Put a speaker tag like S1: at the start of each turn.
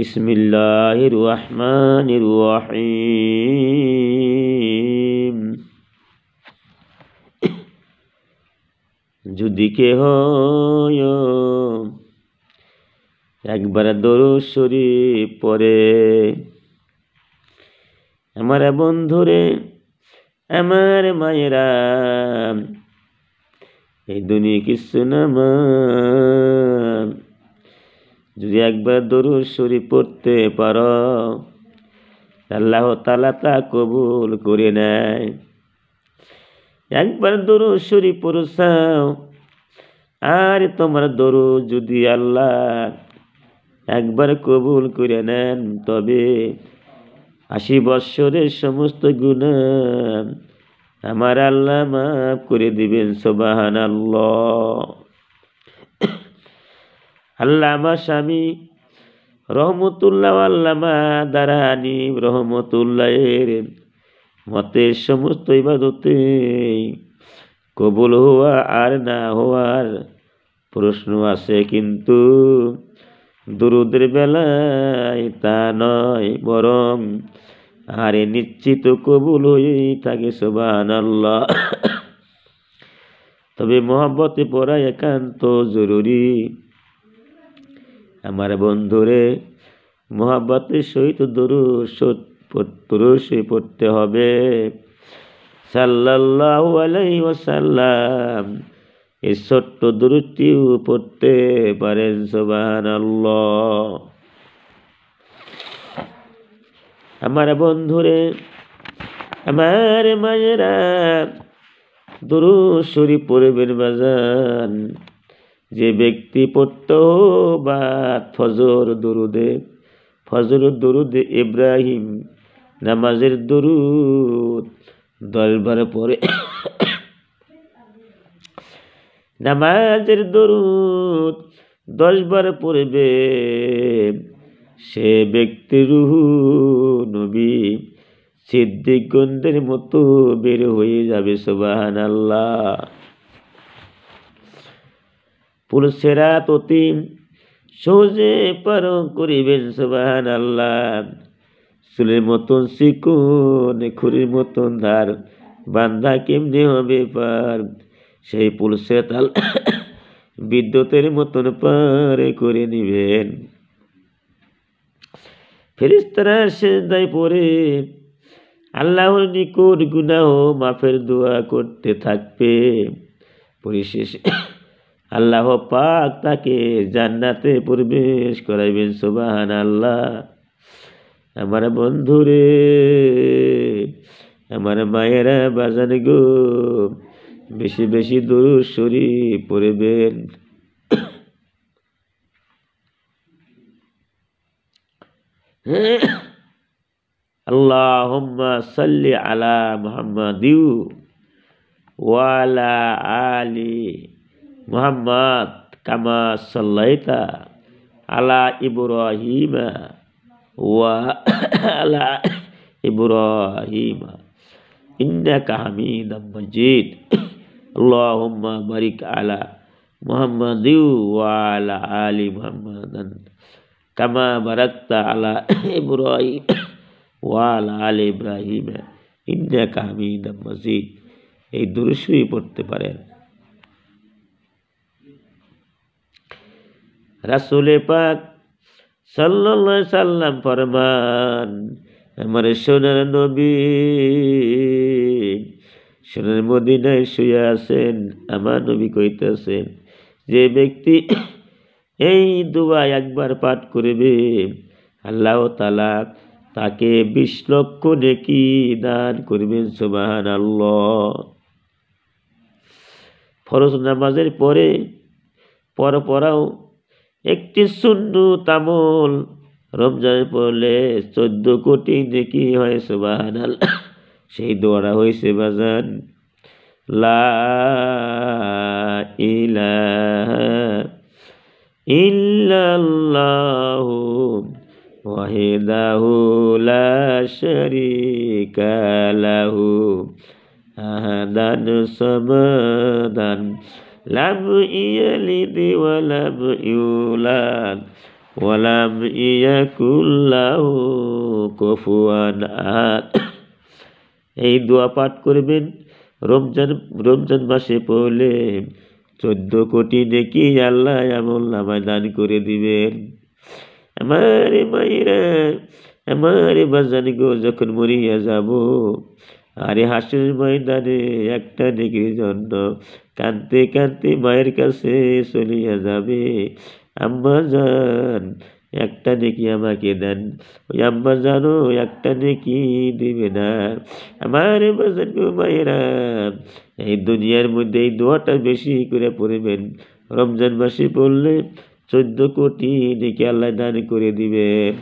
S1: بسم الله الرحمن الرحيم যদি কেহ একবার দরুদ শরীফ পরে আমার বন্ধুরে আমার মায়েরা এই দুনিয়া কিছু না মা যদি একবার দরুদ শরীফ পড়তে পারো আল্লাহ তালা তা কবুল করে নেয় একবার দরু শরীফ পড়ছাও আর তোমার দরু যদি আল্লাহ একবার কবুল করে নেন তবে আশি বৎসরের সমস্ত গুণ আমার আল্লাহ মাফ করে দিবেন সোবাহান আল্লাহ আল্লামা স্বামী রহমতুল্লাহ আল্লামা দারানি রহমতুল্লাহের মতে সমস্ত ইবাদতে কবুল হওয়া আর না হওয়ার প্রশ্ন আছে কিন্তু দুরুদের বেলায় তা নয় বরং আরে নিশ্চিত কবুল হয়েই থাকে সোবান আল্লাহ তবে মহাব্বতে পড়া একান্ত জরুরি আমার বন্ধুরে মহাব্বতের সহিত দরু পড়তে হবে সাল্লাহাল্লাম আলাই এই ছোট্ট দূরটিও পড়তে পারেন সোবাহান আমার বন্ধুরে আমার মায়েরা দুরু শরী পড়বেন বাজান যে ব্যক্তি পড়ত বা ফজর দরুদে ফজর দরুদে ইব্রাহিম নামাজের দরুদ দলবার পরে নামাজের দরুদ দশবার পড়বে সে ব্যক্তি রুহু নবী সিদ্দিক গন্ধের মতো বের হয়ে যাবে সোবাহান আল্লাহ ফুলসেরাত অতি সোজে পার করিবেন সুবাহান আল্লাহ চুলের মতন শিকুন খুরির মতন ধার বান্ধা কেমনি হবে পার সেই পুলসেরাত আল্লাহ বিদ্যুতের মতন পার করে নিবেন ফেরিস্তারা সেদায় পরে আল্লাহর নিকট গুনাহ মাফের দোয়া করতে থাকবে পরিশেষে আল্লাহ পাক তাকে জান্নাতে প্রবেশ করাইবেন সুবাহান আল্লাহ আমার বন্ধুরে আমার মায়েরা বাজান গো বেশি বেশি দূর সরি পড়বেন আল্লাহ সাল্লি আলা মোহাম্মদ ওয়ালা Ali Muhammad kama sallaita ala Ibrahim wa ala Ibrahim innaka hamidam majid Allahumma barik ala Muhammadi wa ala ali Muhammadan kama barakta ala Ibrahim wa ala ali Ibrahim innaka hamidam majid এই দুরুসই পড়তে পারেন রাসুলে পাক সাল্লা সাল্লাম ফরমান আমার সোনার নবী সোনার মদিনায় শুয়ে আছেন আমার নবী কইতেছেন যে ব্যক্তি এই দুয়া একবার পাঠ করবে আল্লাহ তালা তাকে বিশ লক্ষ নেকি দান করবেন সুবাহান আল্লাহ ফরজ নামাজের পরে পরপরাও একটি সুন্নু তামুল রমজানে পড়লে চোদ্দ কোটি নেকি হয় সুবাহান সেই দোয়ারা হয়েছে বাজান লা ইল্লাল্লাহু ওয়াহিদাহু লা শারীকা লাহু আহাদান সামাদান লাভ ইয়ালিদি ওয়া লাভ ইউলাদ ওয়ালাম লাভ ইয়াকুল্লাহু কুফুয়ান আহাদ এই দোয়া পাঠ করবেন রমজান রমজান মাসে পড়লে চোদ্দ কোটি নেকি আল্লাহ এমন আমায় দান করে দিবেন আমার মায়েরা আমার বাজান গো যখন মরিয়া যাবো আরে হাসুর ময়দানে একটা নেকির জন্য কাঁদতে কাঁদতে মায়ের কাছে চলিয়া যাবে আম্মা যান একটা নেকি আমাকে দেন ওই আম্মা জানো একটা নেকি দিবে না আমার বাজার গো মায়েরা এই দুনিয়ার মধ্যে এই দোয়াটা বেশি করে পড়বেন রমজান মাসে পড়লে চোদ্দ কোটি নেকি আল্লাহ দান করে দিবেন